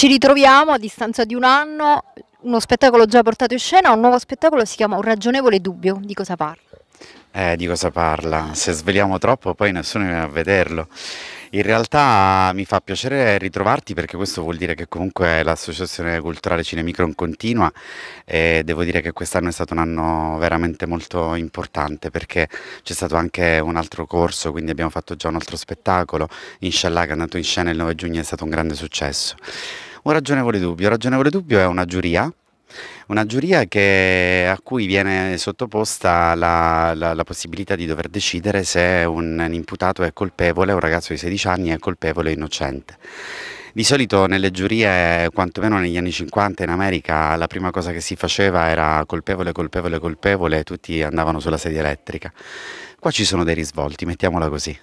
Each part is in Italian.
Ci ritroviamo a distanza di un anno, uno spettacolo già portato in scena, un nuovo spettacolo si chiama Un ragionevole dubbio, di cosa parla? Eh, di cosa parla? Se sveliamo troppo poi nessuno viene a vederlo. In realtà ah, mi fa piacere ritrovarti perché questo vuol dire che comunque l'Associazione Culturale Cinemicron continua e devo dire che quest'anno è stato un anno veramente molto importante perché c'è stato anche un altro corso, quindi abbiamo fatto già un altro spettacolo, Inshallah che è andato in scena il 9 giugno è stato un grande successo un ragionevole dubbio. Il ragionevole dubbio è una giuria una giuria che, a cui viene sottoposta la, la, la, possibilità di dover decidere se un imputato è colpevole, un ragazzo di 16 anni è colpevole o innocente. Di solito nelle giurie, quantomeno negli anni 50 in America, la prima cosa che si faceva era colpevole, colpevole, colpevole e tutti andavano sulla sedia elettrica. Qua ci sono dei risvolti, mettiamola così.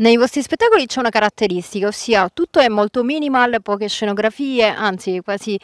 Nei vostri spettacoli c'è una caratteristica, ossia tutto è molto minimal, poche scenografie, anzi quasi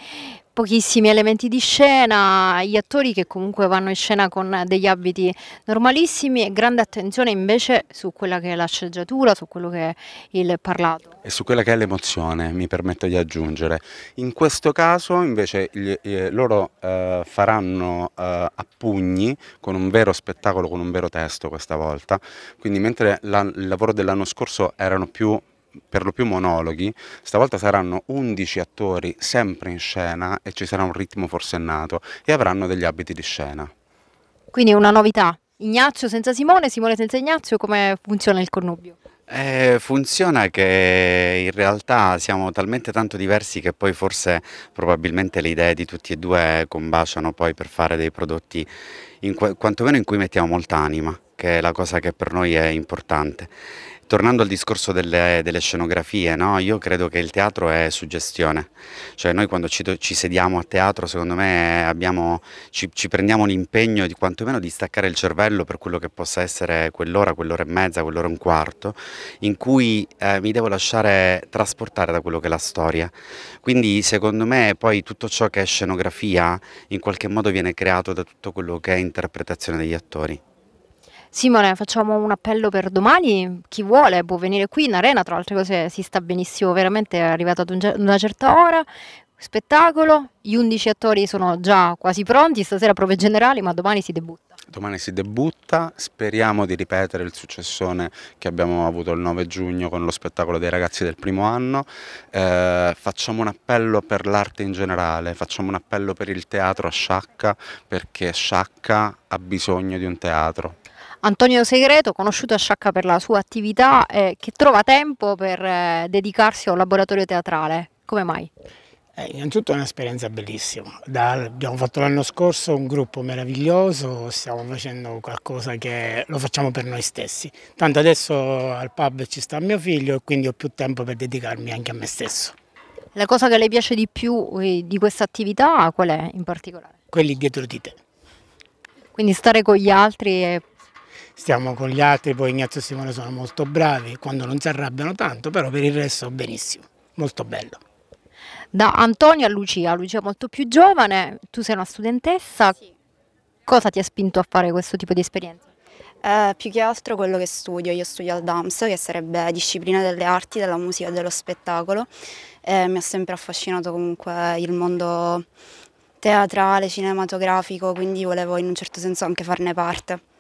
pochissimi elementi di scena, gli attori che comunque vanno in scena con degli abiti normalissimi e grande attenzione invece su quella che è la sceneggiatura, su quello che è il parlato. E su quella che è l'emozione, mi permetto di aggiungere. In questo caso invece eh, loro eh, faranno eh, a pugni con un vero spettacolo, con un vero testo questa volta, quindi mentre la, il lavoro dell'anno scorso erano più per lo più monologhi, stavolta saranno 11 attori sempre in scena e ci sarà un ritmo forsennato e avranno degli abiti di scena. Quindi è una novità. Ignazio senza Simone, Simone senza Ignazio, come funziona il connubio? Eh, funziona che in realtà siamo talmente tanto diversi che poi forse probabilmente le idee di tutti e due combaciano poi per fare dei prodotti in quantomeno in cui mettiamo molta anima, che è la cosa che per noi è importante tornando al discorso delle, delle scenografie, no? io credo che il teatro è suggestione, cioè noi quando ci, ci sediamo a teatro secondo me abbiamo, ci, ci, prendiamo l'impegno di quantomeno di staccare il cervello per quello che possa essere quell'ora, quell'ora e mezza, quell'ora e un quarto, in cui eh, mi devo lasciare trasportare da quello che è la storia. Quindi secondo me poi tutto ciò che è scenografia in qualche modo viene creato da tutto quello che è interpretazione degli attori. Simone, facciamo un appello per domani. Chi vuole può venire qui in arena, tra le altre cose si sta benissimo, veramente è arrivato ad un, una certa ora. Spettacolo, gli 11 attori sono già quasi pronti, stasera prove generali, ma domani si debutta. Domani si debutta, speriamo di ripetere il successone che abbiamo avuto il 9 giugno con lo spettacolo dei ragazzi del primo anno. Eh, facciamo un appello per l'arte in generale, facciamo un appello per il teatro a Sciacca perché Sciacca ha bisogno di un teatro, Antonio Segreto, conosciuto a Sciacca per la sua attività, eh, che trova tempo per eh, dedicarsi a un laboratorio teatrale. Come mai? Eh, innanzitutto è un'esperienza bellissima. Da, abbiamo fatto l'anno scorso un gruppo meraviglioso, stiamo facendo qualcosa che lo facciamo per noi stessi. Tanto adesso al pub ci sta mio figlio e quindi ho più tempo per dedicarmi anche a me stesso. La cosa che le piace di più eh, di questa attività qual è in particolare? Quelli dietro di te. Quindi stare con gli altri e stiamo con gli altri, poi Ignazio e Simone sono molto bravi, quando non si arrabbiano tanto, però per il resto benissimo, molto bello. Da Antonio a Lucia, Lucia è molto più giovane, tu sei una studentessa, sì. cosa ti ha spinto a fare questo tipo di esperienza? Eh, più che altro quello che studio, io studio al DAMS che sarebbe disciplina delle arti, della musica e dello spettacolo eh, mi ha sempre affascinato comunque il mondo teatrale, cinematografico, quindi volevo in un certo senso anche farne parte.